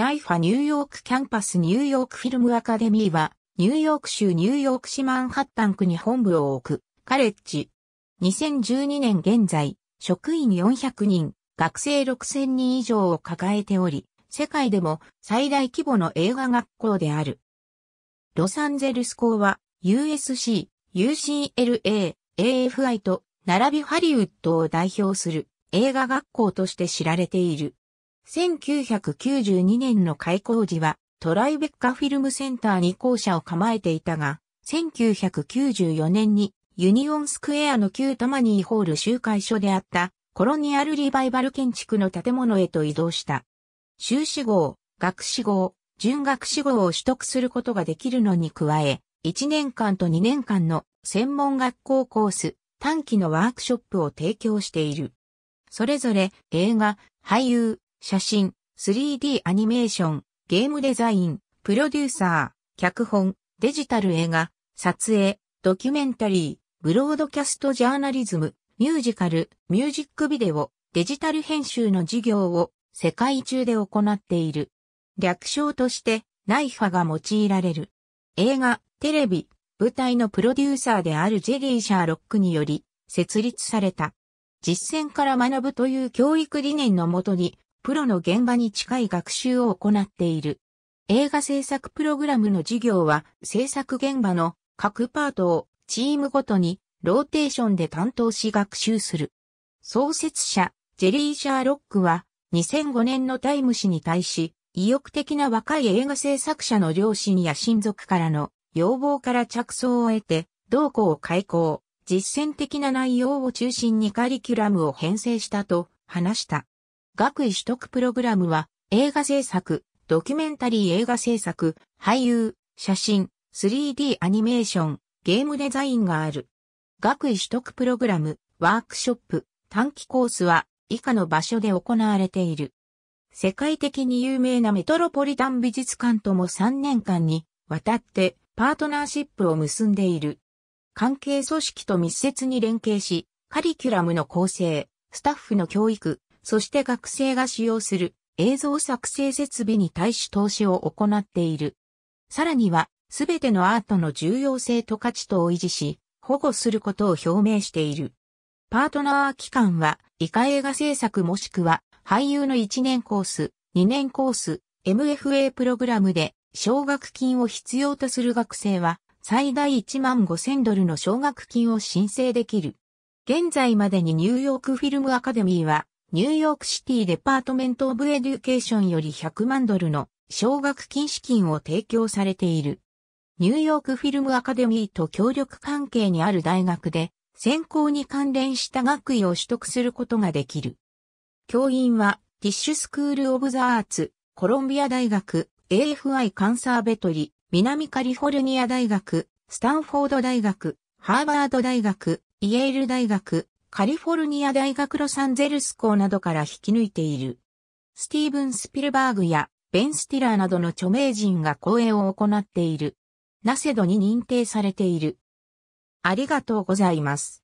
ナイファニューヨークキャンパスニューヨークフィルムアカデミーは、ニューヨーク州ニューヨーク市マンハッタン区に本部を置く、カレッジ。2012年現在、職員400人、学生6000人以上を抱えており、世界でも最大規模の映画学校である。ロサンゼルス校は USC、UCLA、AFI と並びハリウッドを代表する映画学校として知られている。1992年の開校時は、トライベッカフィルムセンターに校舎を構えていたが、1994年にユニオンスクエアの旧タマニーホール集会所であったコロニアルリバイバル建築の建物へと移動した。修士号、学士号、準学士号を取得することができるのに加え、1年間と2年間の専門学校コース、短期のワークショップを提供している。それぞれ映画、俳優、写真、3D アニメーション、ゲームデザイン、プロデューサー、脚本、デジタル映画、撮影、ドキュメンタリー、ブロードキャストジャーナリズム、ミュージカル、ミュージックビデオ、デジタル編集の事業を世界中で行っている。略称としてナイファが用いられる。映画、テレビ、舞台のプロデューサーであるジェリー・シャーロックにより設立された。実践から学ぶという教育理念のもとにプロの現場に近い学習を行っている。映画制作プログラムの授業は制作現場の各パートをチームごとにローテーションで担当し学習する。創設者、ジェリー・シャーロックは2005年のタイム誌に対し、意欲的な若い映画制作者の両親や親族からの要望から着想を得て、同校を開講、実践的な内容を中心にカリキュラムを編成したと話した。学位取得プログラムは、映画制作、ドキュメンタリー映画制作、俳優、写真、3D アニメーション、ゲームデザインがある。学位取得プログラム、ワークショップ、短期コースは、以下の場所で行われている。世界的に有名なメトロポリタン美術館とも3年間にわたってパートナーシップを結んでいる。関係組織と密接に連携し、カリキュラムの構成、スタッフの教育、そして学生が使用する映像作成設備に対し投資を行っている。さらには、すべてのアートの重要性と価値とを維持し、保護することを表明している。パートナー期間は、イカ映画制作もしくは、俳優の1年コース、2年コース、MFA プログラムで、奨学金を必要とする学生は、最大1万5000ドルの奨学金を申請できる。現在までにニューヨークフィルムアカデミーは、ニューヨークシティデパートメントオブエデュケーションより100万ドルの奨学金資金を提供されている。ニューヨークフィルムアカデミーと協力関係にある大学で、専攻に関連した学位を取得することができる。教員は、ティッシュスクール・オブ・ザ・アーツ、コロンビア大学、AFI カンサーベトリ、南カリフォルニア大学、スタンフォード大学、ハーバード大学、イェール大学、カリフォルニア大学ロサンゼルス校などから引き抜いている。スティーブン・スピルバーグやベン・スティラーなどの著名人が講演を行っている。ナセドに認定されている。ありがとうございます。